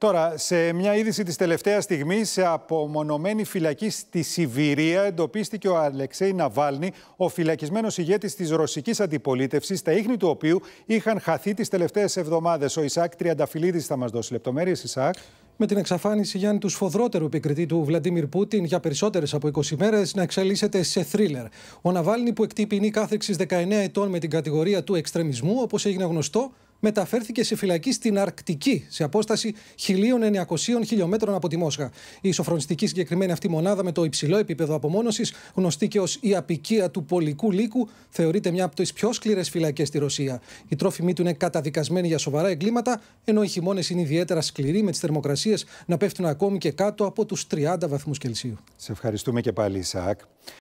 Τώρα, σε μια είδηση της τελευταίας στιγμής, σε απομονωμένη φυλακή στη Σιβηρία, εντοπίστηκε ο Αλεξέη Ναβάλνη, ο φυλακισμένος ηγέτης της ρωσικής αντιπολίτευσης τα ίχνη του οποίου είχαν χαθεί τις τελευταίες εβδομάδες. Ο Ισακ Τριανταφυλλίδης θα μας δώσει λεπτομέρειες. Ισακ. Με την εξαφάνιση Γιάννη τους σφοδρότερου επικριτή του Βλαντίμιρ Πούτιν για περισσότερες από 20 μέρες να εξελίσσεται σε θρίλερ. Ο Ναβάλνη, που ποινή κάθεξη 19 ετών με την κατηγορία του εξτρεμισμού, όπως έγινε γνωστό, μεταφέρθηκε σε φυλακή στην Αρκτική, σε απόσταση 1.900 χιλιόμετρων από τη Μόσχα. Η ισοφρονιστική συγκεκριμένη αυτή μονάδα με το υψηλό επίπεδο απομόνωσης, γνωστή και ως η απικία του πολικού λύκου, θεωρείται μια από τις πιο σκληρές φυλακές στη Ρωσία. Οι τρόφιμοι του είναι καταδικασμένοι για σοβαρά εγκλήματα, ενώ οι χειμώνες είναι ιδιαίτερα σκληροί, με τις θερμοκρασίες να πέφτουν ακόμη και κάτω από τους 30 βαθμούς Κελσίου. Σε ευχαριστούμε και πάλι, Ισακ.